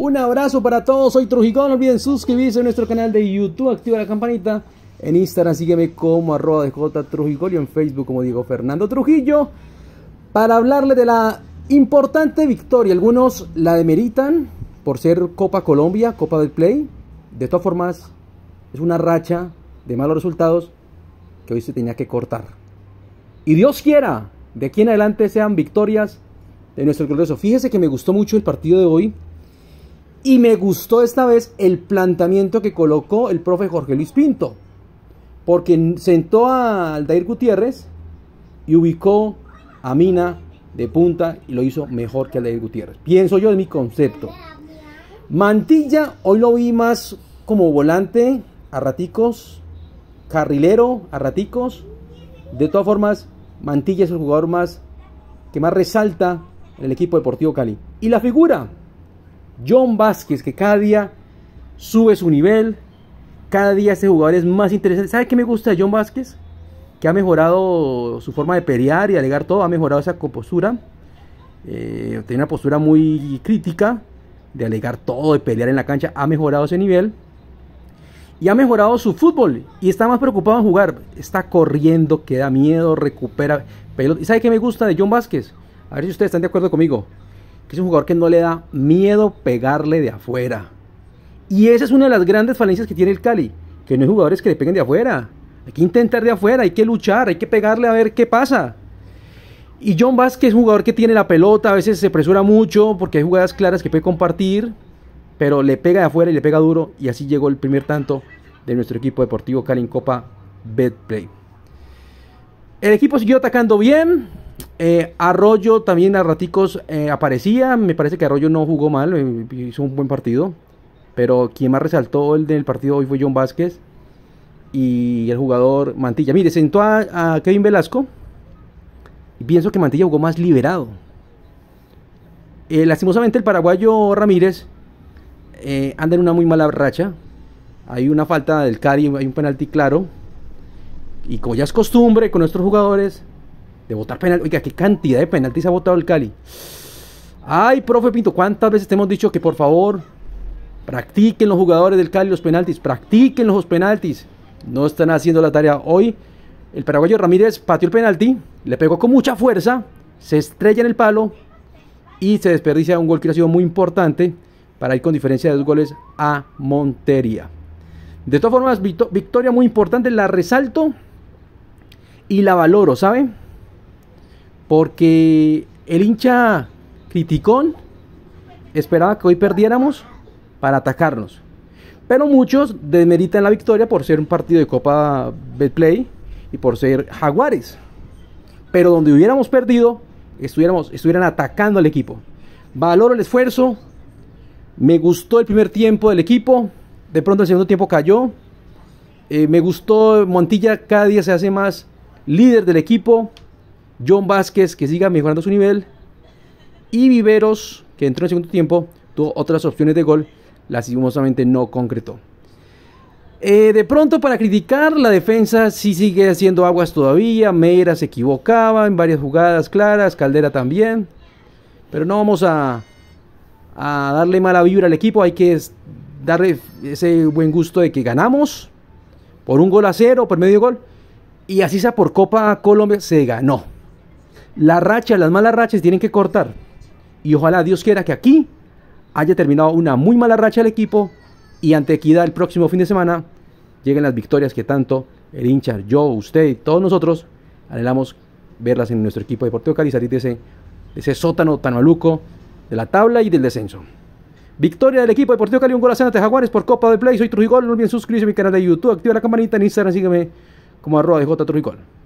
Un abrazo para todos, soy Trujicón, no olviden suscribirse a nuestro canal de YouTube, activa la campanita. En Instagram sígueme como arroba de J y en Facebook como Diego Fernando Trujillo. Para hablarle de la importante victoria, algunos la demeritan por ser Copa Colombia, Copa del Play. De todas formas, es una racha de malos resultados que hoy se tenía que cortar. Y Dios quiera, de aquí en adelante sean victorias de nuestro glorioso. Fíjese que me gustó mucho el partido de hoy y me gustó esta vez el planteamiento que colocó el profe Jorge Luis Pinto, porque sentó a Aldair Gutiérrez y ubicó a Mina de punta y lo hizo mejor que Aldair Gutiérrez. Pienso yo en mi concepto. Mantilla, hoy lo vi más como volante a raticos, carrilero a raticos. De todas formas, Mantilla es el jugador más que más resalta en el equipo deportivo Cali. Y la figura, John Vázquez, que cada día sube su nivel, cada día ese jugador es más interesante. ¿Sabe qué me gusta de John Vázquez? Que ha mejorado su forma de pelear y alegar todo, ha mejorado esa compostura. Eh, tiene una postura muy crítica de alegar todo, de pelear en la cancha, ha mejorado ese nivel. Y ha mejorado su fútbol y está más preocupado en jugar. Está corriendo, queda miedo, recupera. ¿Y sabe qué me gusta de John Vázquez? A ver si ustedes están de acuerdo conmigo que es un jugador que no le da miedo pegarle de afuera. Y esa es una de las grandes falencias que tiene el Cali, que no hay jugadores que le peguen de afuera. Hay que intentar de afuera, hay que luchar, hay que pegarle a ver qué pasa. Y John Vázquez es un jugador que tiene la pelota, a veces se apresura mucho porque hay jugadas claras que puede compartir, pero le pega de afuera y le pega duro. Y así llegó el primer tanto de nuestro equipo deportivo Cali en Copa Betplay. El equipo siguió atacando bien, eh, Arroyo también a raticos eh, aparecía, me parece que Arroyo no jugó mal, eh, hizo un buen partido, pero quien más resaltó el del partido hoy fue John Vázquez y el jugador Mantilla. Mire, sentó a, Kevin Velasco y pienso que Mantilla jugó más liberado. lastimosamente el paraguayo Ramírez anda en una muy mala racha, hay una falta del Cari, hay un penalti claro y como ya es costumbre con nuestros jugadores, de votar penal. Oiga, qué cantidad de penaltis ha votado el Cali. Ay, profe Pinto, ¿cuántas veces te hemos dicho que por favor practiquen los jugadores del Cali los penaltis? Practiquen los penaltis. No están haciendo la tarea. Hoy el paraguayo Ramírez pateó el penalti, le pegó con mucha fuerza, se estrella en el palo y se desperdicia un gol que ha sido muy importante para ir con diferencia de dos goles a Montería. De todas formas, victoria muy importante, la resalto y la valoro, ¿sabe? Porque el hincha criticón esperaba que hoy perdiéramos para atacarnos. Pero muchos demeritan la victoria por ser un partido de Copa Betplay y por ser Jaguares. Pero donde hubiéramos perdido, estuviéramos, estuvieran atacando al equipo. Valoro el esfuerzo. Me gustó el primer tiempo del equipo. De pronto el segundo tiempo cayó. Eh, me gustó Montilla cada día se hace más líder del equipo. John Vázquez, que siga mejorando su nivel. Y Viveros, que entró en el segundo tiempo, tuvo otras opciones de gol, lastimosamente no concretó. Eh, de pronto, para criticar, la defensa sí sigue haciendo aguas todavía. Meira se equivocaba en varias jugadas claras, Caldera también. Pero no vamos a, a darle mala vibra al equipo, hay que darle ese buen gusto de que ganamos por un gol a cero, por medio gol. Y así sea por Copa Colombia, se ganó. La racha, las malas rachas tienen que cortar. Y ojalá Dios quiera que aquí haya terminado una muy mala racha el equipo y ante Equidad el próximo fin de semana lleguen las victorias que tanto el hincha, yo, usted y todos nosotros anhelamos verlas en nuestro equipo de Deportivo Cali salir de ese, sótano tan maluco de la tabla y del descenso. Victoria del equipo de Deportivo Cali, un gol a ante Jaguares por Copa de Play. Soy Trujigol. No olviden suscribirse a mi canal de YouTube, activa la campanita en Instagram, sígueme como arroba de J Trujigol.